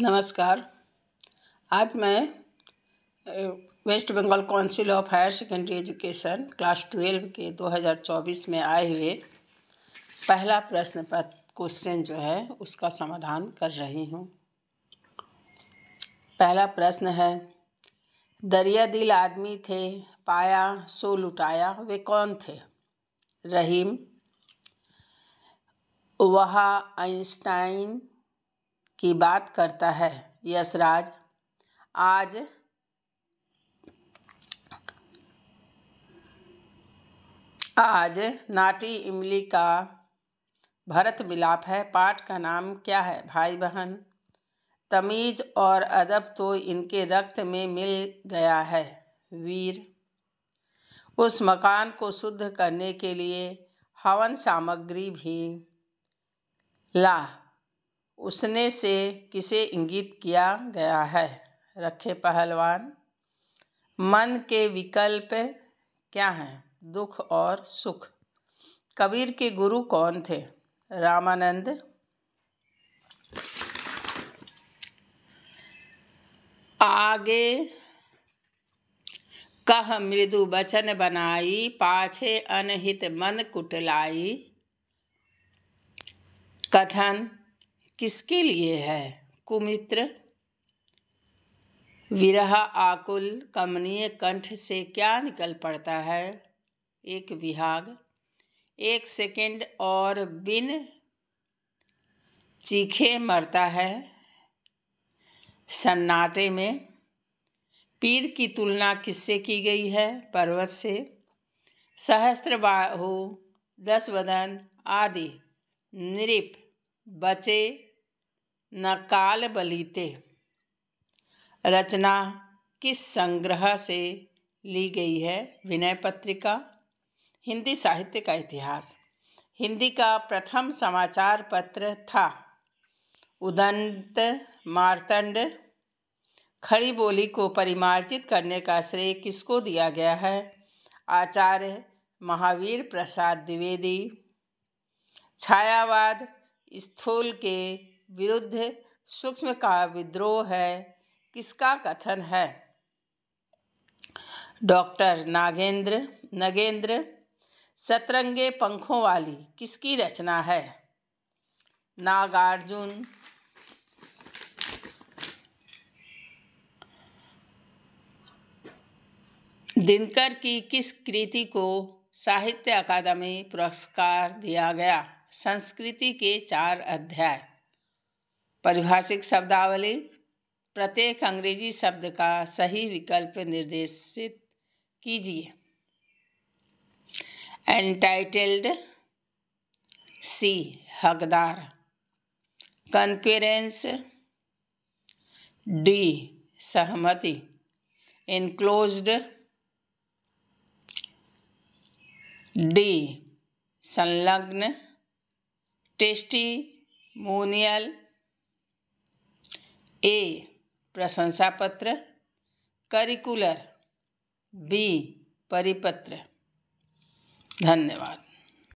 नमस्कार आज मैं West Bengal council of higher secondary education class twelve के 2024 में आए हुए पहला प्रश्न पत्र क्वेश्चन जो है उसका समाधान कर रही हूँ पहला प्रश्न है दरिया दिल आदमी थे पाया सो लुटाया वे कौन थे रहीम वहा आइंस्टाइन की बात करता है यशराज आज आज नाटी इमली का भरत मिलाप है पाठ का नाम क्या है भाई बहन तमीज़ और अदब तो इनके रक्त में मिल गया है वीर उस मकान को शुद्ध करने के लिए हवन सामग्री भी ला उसने से किसे इंगित किया गया है रखे पहलवान मन के विकल्प क्या हैं दुख और सुख कबीर के गुरु कौन थे रामानंद आगे कह मृदु बचन बनाई पाछे अनहित मन कुटलाई कथन किसके लिए है कुमित्र विरह आकुल कमनीय कंठ से क्या निकल पड़ता है एक विहाग एक सेकंड और बिन चीखे मरता है सन्नाटे में पीर की तुलना किससे की गई है पर्वत से सहस्त्र बाहु दस वदन आदि नृप बचे न काल बलीते रचना किस संग्रह से ली गई है विनय पत्रिका हिंदी साहित्य का इतिहास हिंदी का प्रथम समाचार पत्र था उदंत मार्तंड खड़ी बोली को परिमार्जित करने का श्रेय किसको दिया गया है आचार्य महावीर प्रसाद द्विवेदी छायावाद स्थूल के विरुद्ध सूक्ष्म का विद्रोह है किसका कथन है डॉक्टर नागेंद्र नगेंद्र सतरंगे पंखों वाली किसकी रचना है नागार्जुन दिनकर की किस कृति को साहित्य अकादमी पुरस्कार दिया गया संस्कृति के चार अध्याय परिभाषिक शब्दावली प्रत्येक अंग्रेजी शब्द का सही विकल्प निर्देशित कीजिए एंटाइटल्ड सी हकदार कंक्वेरेंस डी सहमति इनक्लोज्ड डी संलग्न टेस्टी मोनियल ए प्रशंसा पत्र करिकुलर बी परिपत्र धन्यवाद